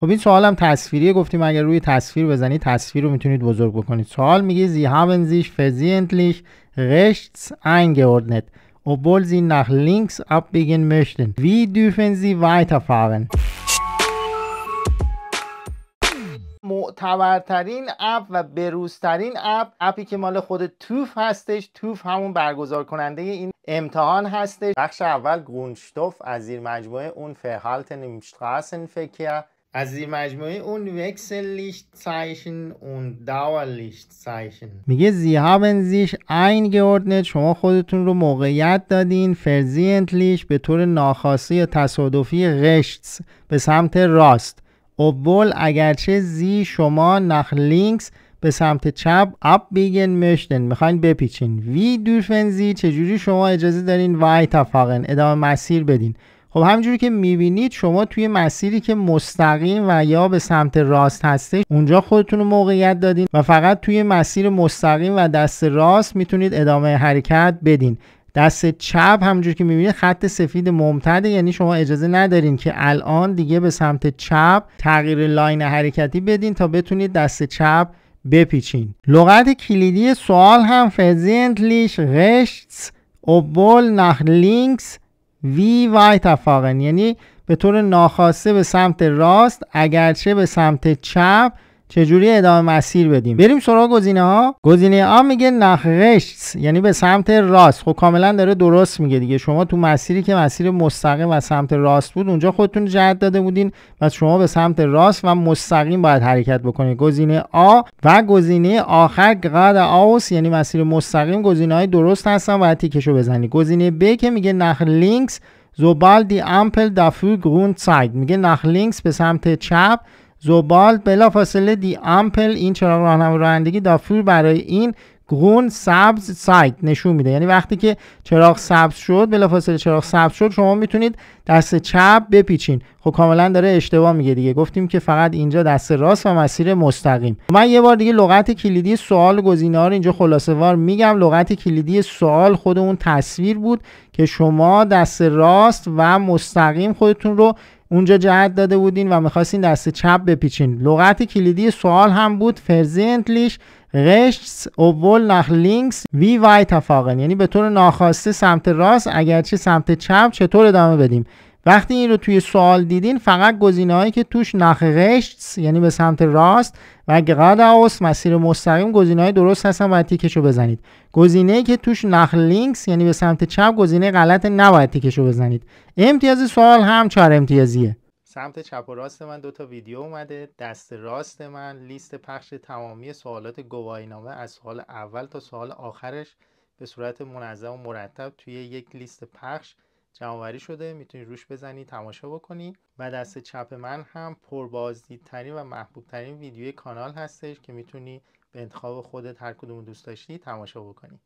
خب این سوالم تصویریه گفتیم اگر روی تصویر بزنید تصویر رو میتونید بزرگ بکنید سوال میگه زی haben sich versehentlich rechts eingeordnet obwohl لینکس nach links abbiegen möchten wie dürfen sie weiterfahren معتبرترین اپ و بروزترین اپ اپی که مال خود توف هستش توف همون برگزار کننده این امتحان هستش بخش اول گونشتوف از زیر مجموعه اون فهالتن فکر از این مجموعه اون وکسلیشtzeichen und Dauerlichtzeichen میگه زی زیش sich eingeordnet شما خودتون رو موقعیت دادین فرزینتلیش به طور ناخواسته یا تصادفی غشتس به سمت راست اول اگرچه زی شما نخ لینکس به سمت چپ اب بیگن مشتن میخواین بپیچین وی دورفنزی چجوری شما اجازه دارین وای تفاقن ادامه مسیر بدین خب همینجوری که میبینید شما توی مسیری که مستقیم و یا به سمت راست هستش اونجا خودتون رو موقعیت دادین و فقط توی مسیر مستقیم و دست راست میتونید ادامه حرکت بدین دست چپ همونجور که میبینید خط سفید ممتده یعنی شما اجازه ندارین که الان دیگه به سمت چپ تغییر لاین حرکتی بدین تا بتونید دست چپ بپیچین لغت کلیدی سوال هم فزینتلیش غشتس اوبول نخلینکس لینکس وی وای تفاقن یعنی به طور ناخواسته به سمت راست اگرچه به سمت چپ چجوری ادامه مسیر بدیم بریم سراغ گزینه ها گزینه آ میگه نخرشت یعنی به سمت راست خب کاملا داره درست میگه دیگه شما تو مسیری که مسیر مستقیم و سمت راست بود اونجا خودتون جهت داده بودین و شما به سمت راست و مستقیم باید حرکت بکنید گزینه آ و گزینه آخر قد آوس یعنی مسیر مستقیم گزینه های درست هستن و تیکشو بزنی گزینه ب که میگه نخ لینکس زوبال دی امپل دافو گرون میگه نخ لینکس به سمت چپ زوبال فاصله دی امپل این چراغ راهنما رانندگی دافور برای این گون سبز سایت نشون میده یعنی وقتی که چراغ سبز شد بلافاصله چراغ سبز شد شما میتونید دست چپ بپیچین خب کاملا داره اشتباه میگه دیگه گفتیم که فقط اینجا دست راست و مسیر مستقیم من یه بار دیگه لغت کلیدی سوال گزینه رو اینجا خلاصه وار میگم لغت کلیدی سوال خود اون تصویر بود که شما دست راست و مستقیم خودتون رو اونجا جهت داده بودین و میخواستین دست چپ بپیچین لغت کلیدی سوال هم بود فرزنتلیش رشتس اول نخ لینکس وی وای تفاقن یعنی به طور ناخواسته سمت راست اگرچه سمت چپ چطور ادامه بدیم وقتی این رو توی سوال دیدین فقط هایی که توش نخ رشت یعنی به سمت راست و گراداوس مسیر مستقیم های درست هستن باید تیکش رو بزنید گزینه‌ای که توش نخ لینکس یعنی به سمت چپ گزینه غلط نباید تیکش رو بزنید امتیاز سوال هم چهار امتیازیه سمت چپ و راست من دو تا ویدیو اومده دست راست من لیست پخش تمامی سوالات گواهینامه از سوال اول تا سوال آخرش به صورت منظم و مرتب توی یک لیست پخش جمعوری شده میتونی روش بزنی تماشا بکنی و دست چپ من هم پربازدیدترین و محبوبترین ویدیوی کانال هستش که میتونی به انتخاب خودت هر کدوم دوست داشتی تماشا بکنی